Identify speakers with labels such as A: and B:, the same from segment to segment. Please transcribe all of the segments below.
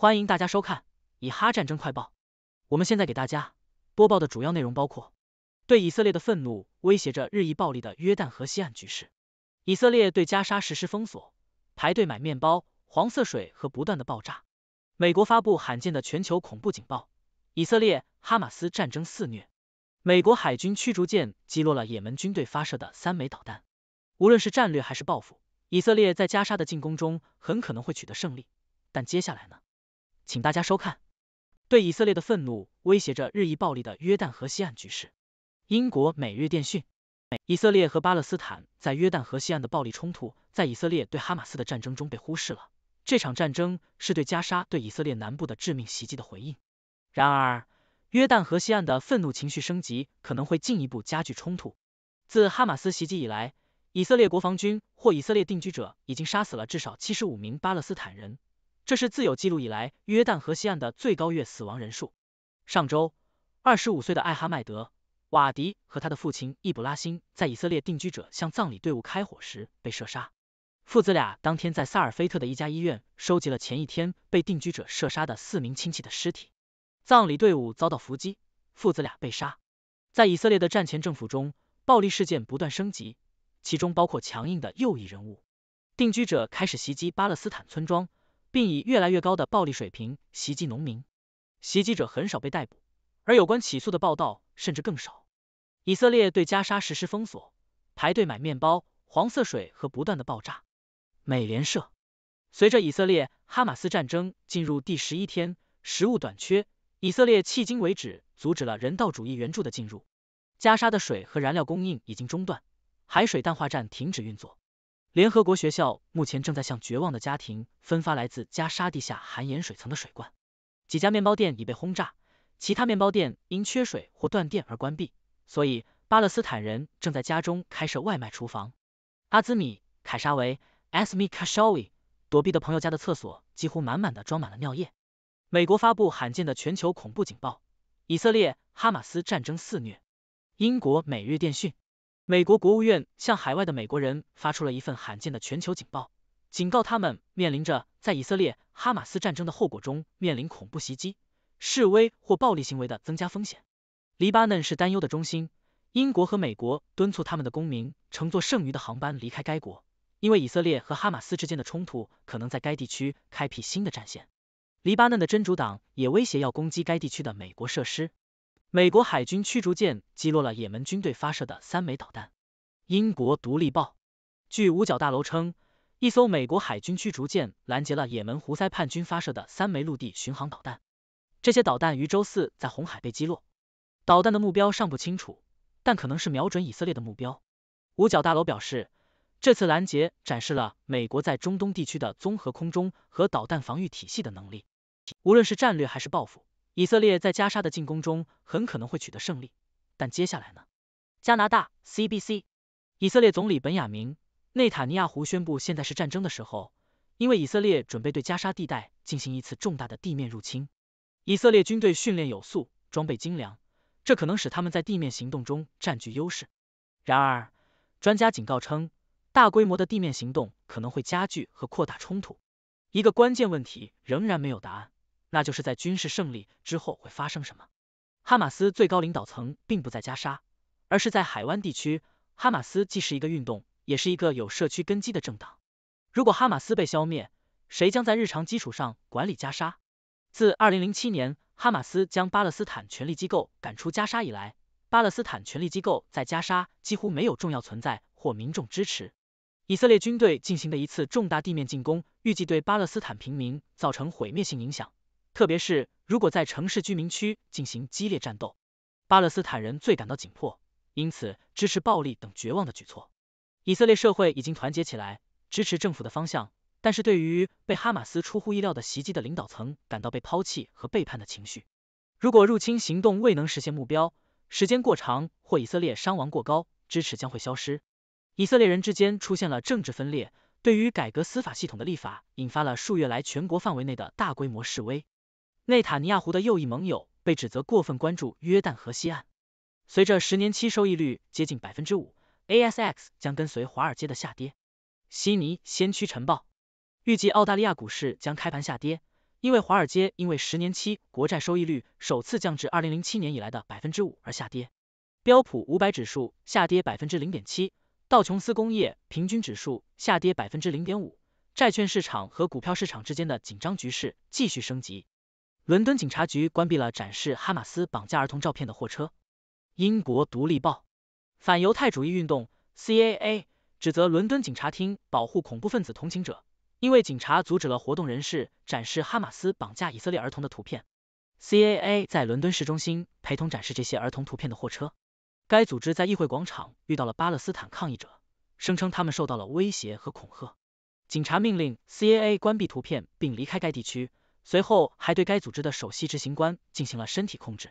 A: 欢迎大家收看《以哈战争快报》。我们现在给大家播报的主要内容包括：对以色列的愤怒威胁着日益暴力的约旦河西岸局势；以色列对加沙实施封锁，排队买面包、黄色水和不断的爆炸；美国发布罕见的全球恐怖警报；以色列哈马斯战争肆虐；美国海军驱逐舰击落了也门军队发射的三枚导弹。无论是战略还是报复，以色列在加沙的进攻中很可能会取得胜利，但接下来呢？请大家收看。对以色列的愤怒威胁着日益暴力的约旦河西岸局势。英国每日电讯：以色列和巴勒斯坦在约旦河西岸的暴力冲突，在以色列对哈马斯的战争中被忽视了。这场战争是对加沙对以色列南部的致命袭击的回应。然而，约旦河西岸的愤怒情绪升级可能会进一步加剧冲突。自哈马斯袭击以来，以色列国防军或以色列定居者已经杀死了至少七十五名巴勒斯坦人。这是自有记录以来约旦河西岸的最高月死亡人数。上周，二十五岁的艾哈迈德·瓦迪和他的父亲易卜拉欣在以色列定居者向葬礼队伍开火时被射杀。父子俩当天在萨尔菲特的一家医院收集了前一天被定居者射杀的四名亲戚的尸体。葬礼队伍遭到伏击，父子俩被杀。在以色列的战前政府中，暴力事件不断升级，其中包括强硬的右翼人物。定居者开始袭击巴勒斯坦村庄。并以越来越高的暴力水平袭击农民，袭击者很少被逮捕，而有关起诉的报道甚至更少。以色列对加沙实施封锁，排队买面包、黄色水和不断的爆炸。美联社。随着以色列哈马斯战争进入第十一天，食物短缺，以色列迄今为止阻止了人道主义援助的进入。加沙的水和燃料供应已经中断，海水淡化站停止运作。联合国学校目前正在向绝望的家庭分发来自加沙地下含盐水层的水罐。几家面包店已被轰炸，其他面包店因缺水或断电而关闭，所以巴勒斯坦人正在家中开设外卖厨房。阿兹米·凯沙维 a s m i Kashawi） 躲避的朋友家的厕所几乎满满的装满了尿液。美国发布罕见的全球恐怖警报，以色列哈马斯战争肆虐。英国《每日电讯》。美国国务院向海外的美国人发出了一份罕见的全球警报，警告他们面临着在以色列哈马斯战争的后果中面临恐怖袭击、示威或暴力行为的增加风险。黎巴嫩是担忧的中心，英国和美国敦促他们的公民乘坐剩余的航班离开该国，因为以色列和哈马斯之间的冲突可能在该地区开辟新的战线。黎巴嫩的真主党也威胁要攻击该地区的美国设施。美国海军驱逐舰击落了也门军队发射的三枚导弹。英国《独立报》据五角大楼称，一艘美国海军驱逐舰拦截了也门胡塞叛军发射的三枚陆地巡航导弹。这些导弹于周四在红海被击落，导弹的目标尚不清楚，但可能是瞄准以色列的目标。五角大楼表示，这次拦截展示了美国在中东地区的综合空中和导弹防御体系的能力，无论是战略还是报复。以色列在加沙的进攻中很可能会取得胜利，但接下来呢？加拿大 CBC，以色列总理本雅明内塔尼亚胡宣布现在是战争的时候，因为以色列准备对加沙地带进行一次重大的地面入侵。以色列军队训练有素，装备精良，这可能使他们在地面行动中占据优势。然而，专家警告称，大规模的地面行动可能会加剧和扩大冲突。一个关键问题仍然没有答案。那就是在军事胜利之后会发生什么？哈马斯最高领导层并不在加沙，而是在海湾地区。哈马斯既是一个运动，也是一个有社区根基的政党。如果哈马斯被消灭，谁将在日常基础上管理加沙？自二零零七年哈马斯将巴勒斯坦权力机构赶出加沙以来，巴勒斯坦权力机构在加沙几乎没有重要存在或民众支持。以色列军队进行的一次重大地面进攻，预计对巴勒斯坦平民造成毁灭性影响。特别是如果在城市居民区进行激烈战斗，巴勒斯坦人最感到紧迫，因此支持暴力等绝望的举措。以色列社会已经团结起来支持政府的方向，但是对于被哈马斯出乎意料的袭击的领导层感到被抛弃和背叛的情绪。如果入侵行动未能实现目标，时间过长或以色列伤亡过高，支持将会消失。以色列人之间出现了政治分裂，对于改革司法系统的立法引发了数月来全国范围内的大规模示威。内塔尼亚胡的右翼盟友被指责过分关注约旦河西岸。随着十年期收益率接近百分之五，ASX 将跟随华尔街的下跌。悉尼先驱晨报预计澳大利亚股市将开盘下跌，因为华尔街因为十年期国债收益率首次降至二零零七年以来的百分之五而下跌。标普五百指数下跌百分之零点七，道琼斯工业平均指数下跌百分之零点五。债券市场和股票市场之间的紧张局势继续升级。伦敦警察局关闭了展示哈马斯绑架儿童照片的货车。英国独立报，反犹太主义运动 C A A 指责伦敦警察厅保护恐怖分子同情者，因为警察阻止了活动人士展示哈马斯绑架以色列儿童的图片。C A A 在伦敦市中心陪同展示这些儿童图片的货车。该组织在议会广场遇到了巴勒斯坦抗议者，声称他们受到了威胁和恐吓。警察命令 C A A 关闭图片并离开该地区。随后还对该组织的首席执行官进行了身体控制。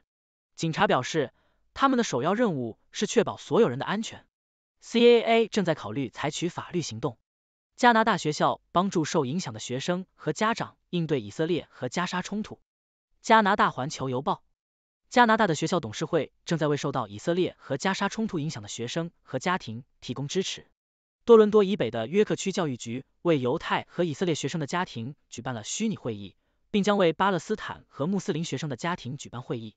A: 警察表示，他们的首要任务是确保所有人的安全。CAA 正在考虑采取法律行动。加拿大学校帮助受影响的学生和家长应对以色列和加沙冲突。加拿大环球邮报：加拿大的学校董事会正在为受到以色列和加沙冲突影响的学生和家庭提供支持。多伦多以北的约克区教育局为犹太和以色列学生的家庭举办了虚拟会议。并将为巴勒斯坦和穆斯林学生的家庭举办会议，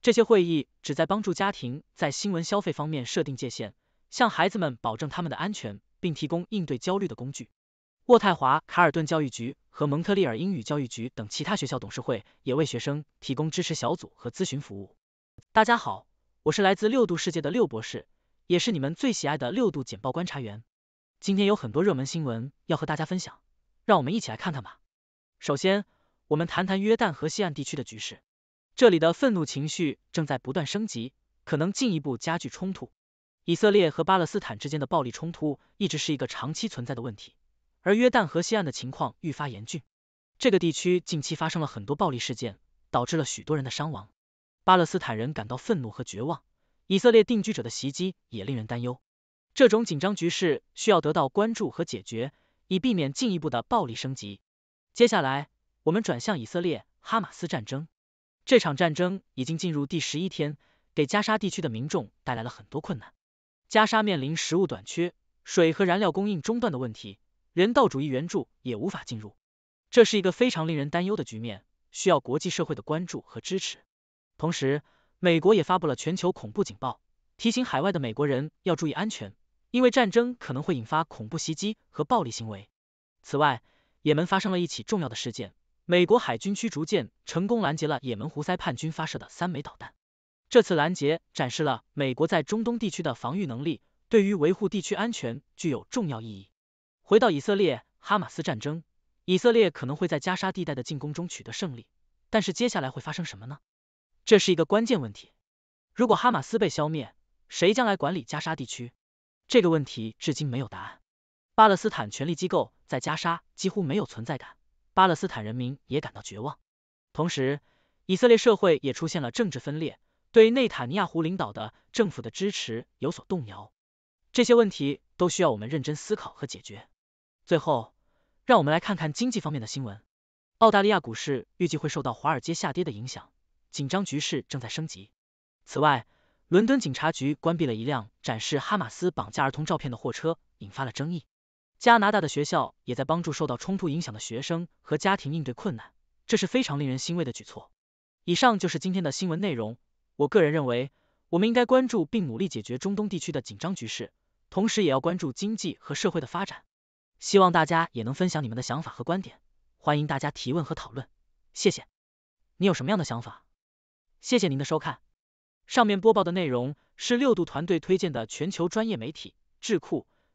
A: 这些会议旨在帮助家庭在新闻消费方面设定界限，向孩子们保证他们的安全，并提供应对焦虑的工具。渥太华卡尔顿教育局和蒙特利尔英语教育局等其他学校董事会也为学生提供支持小组和咨询服务。大家好，我是来自六度世界的六博士，也是你们最喜爱的六度简报观察员。今天有很多热门新闻要和大家分享，让我们一起来看看吧。首先。我们谈谈约旦河西岸地区的局势，这里的愤怒情绪正在不断升级，可能进一步加剧冲突。以色列和巴勒斯坦之间的暴力冲突一直是一个长期存在的问题，而约旦河西岸的情况愈发严峻。这个地区近期发生了很多暴力事件，导致了许多人的伤亡。巴勒斯坦人感到愤怒和绝望，以色列定居者的袭击也令人担忧。这种紧张局势需要得到关注和解决，以避免进一步的暴力升级。接下来。我们转向以色列哈马斯战争，这场战争已经进入第十一天，给加沙地区的民众带来了很多困难。加沙面临食物短缺、水和燃料供应中断的问题，人道主义援助也无法进入。这是一个非常令人担忧的局面，需要国际社会的关注和支持。同时，美国也发布了全球恐怖警报，提醒海外的美国人要注意安全，因为战争可能会引发恐怖袭击和暴力行为。此外，也门发生了一起重要的事件。美国海军驱逐舰成功拦截了也门胡塞叛军发射的三枚导弹。这次拦截展示了美国在中东地区的防御能力，对于维护地区安全具有重要意义。回到以色列，哈马斯战争，以色列可能会在加沙地带的进攻中取得胜利，但是接下来会发生什么呢？这是一个关键问题。如果哈马斯被消灭，谁将来管理加沙地区？这个问题至今没有答案。巴勒斯坦权力机构在加沙几乎没有存在感。巴勒斯坦人民也感到绝望，同时以色列社会也出现了政治分裂，对内塔尼亚胡领导的政府的支持有所动摇。这些问题都需要我们认真思考和解决。最后，让我们来看看经济方面的新闻。澳大利亚股市预计会受到华尔街下跌的影响，紧张局势正在升级。此外，伦敦警察局关闭了一辆展示哈马斯绑架儿童照片的货车，引发了争议。加拿大的学校也在帮助受到冲突影响的学生和家庭应对困难，这是非常令人欣慰的举措。以上就是今天的新闻内容。我个人认为，我们应该关注并努力解决中东地区的紧张局势，同时也要关注经济和社会的发展。希望大家也能分享你们的想法和观点，欢迎大家提问和讨论。谢谢。你有什么样的想法？谢谢您的收看。上面播报的内容是六度团队推荐的全球专业媒体智库。